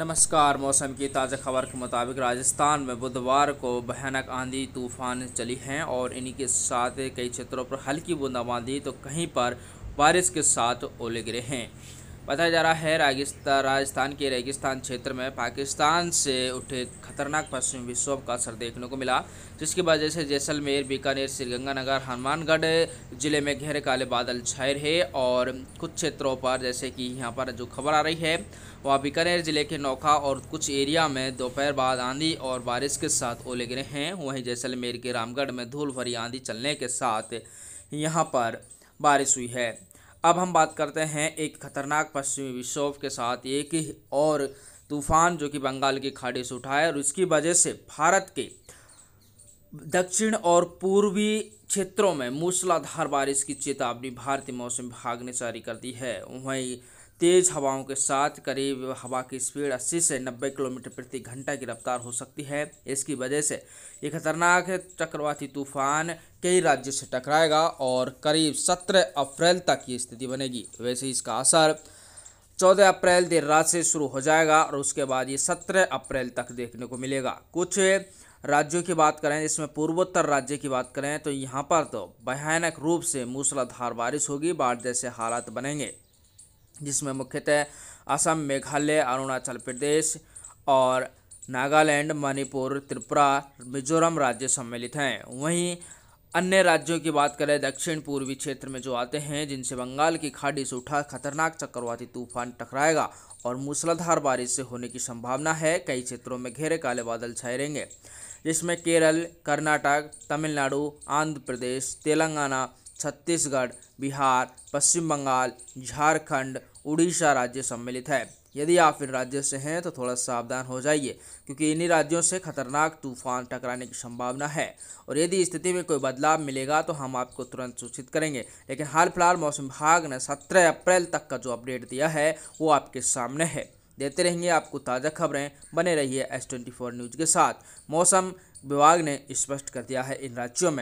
नमस्कार मौसम की ताज़ा खबर के मुताबिक राजस्थान में बुधवार को भयानक आंधी तूफान चली हैं और इन्हीं के साथ कई क्षेत्रों पर हल्की बूंदाबांदी तो कहीं पर बारिश के साथ ओले गिरे हैं बताया जा रहा है राजस्थान राजस्थान के रेगिस्तान क्षेत्र में पाकिस्तान से उठे खतरनाक पश्चिमी विक्षोभ का असर देखने को मिला जिसकी वजह से जैसलमेर बीकानेर श्रीगंगानगर हनुमानगढ़ जिले में गहरे काले बादल छाए रहे और कुछ क्षेत्रों पर जैसे कि यहाँ पर जो खबर आ रही है वहाँ बीकानेर जिले के नौखा और कुछ एरिया में दोपहर बाद आंधी और बारिश के साथ ओले गिरे हैं वहीं जैसलमेर के रामगढ़ में धूल भरी आंधी चलने के साथ यहाँ पर बारिश हुई है अब हम बात करते हैं एक खतरनाक पश्चिमी विक्षोभ के साथ एक ही और तूफान जो कि बंगाल की खाड़ी से उठाए और इसकी वजह से भारत के दक्षिण और पूर्वी क्षेत्रों में मूसलाधार बारिश की चेतावनी भारतीय मौसम विभाग ने जारी कर दी है वहीं तेज हवाओं के साथ करीब हवा की स्पीड 80 से 90 किलोमीटर प्रति घंटा की रफ्तार हो सकती है इसकी वजह से ये खतरनाक चक्रवाती तूफान कई राज्यों से टकराएगा और करीब 17 अप्रैल तक ये स्थिति बनेगी वैसे इसका असर 14 अप्रैल देर रात से शुरू हो जाएगा और उसके बाद ये 17 अप्रैल तक देखने को मिलेगा कुछ राज्यों की बात करें इसमें पूर्वोत्तर राज्य की बात करें तो यहाँ पर तो भयानक रूप से मूसलाधार बारिश होगी बाढ़ जैसे हालात बनेंगे जिसमें मुख्यतः असम मेघालय अरुणाचल प्रदेश और नागालैंड मणिपुर त्रिपुरा मिजोरम राज्य सम्मिलित हैं वहीं अन्य राज्यों की बात करें दक्षिण पूर्वी क्षेत्र में जो आते हैं जिनसे बंगाल की खाड़ी से उठा खतरनाक चक्रवाती तूफान टकराएगा और मूसलाधार बारिश से होने की संभावना है कई क्षेत्रों में घेरे काले बादल छाए रहेंगे जिसमें केरल कर्नाटक तमिलनाडु आंध्र प्रदेश तेलंगाना छत्तीसगढ़ बिहार पश्चिम बंगाल झारखंड उड़ीसा राज्य सम्मिलित है यदि आप इन राज्यों से हैं तो थोड़ा सावधान हो जाइए क्योंकि इन्हीं राज्यों से खतरनाक तूफान टकराने की संभावना है और यदि स्थिति में कोई बदलाव मिलेगा तो हम आपको तुरंत सूचित करेंगे लेकिन हाल फिलहाल मौसम विभाग ने सत्रह अप्रैल तक का जो अपडेट दिया है वो आपके सामने है देते रहेंगे आपको ताज़ा खबरें बने रहिए एस ट्वेंटी फोर न्यूज़ के साथ मौसम विभाग ने स्पष्ट कर दिया है इन राज्यों में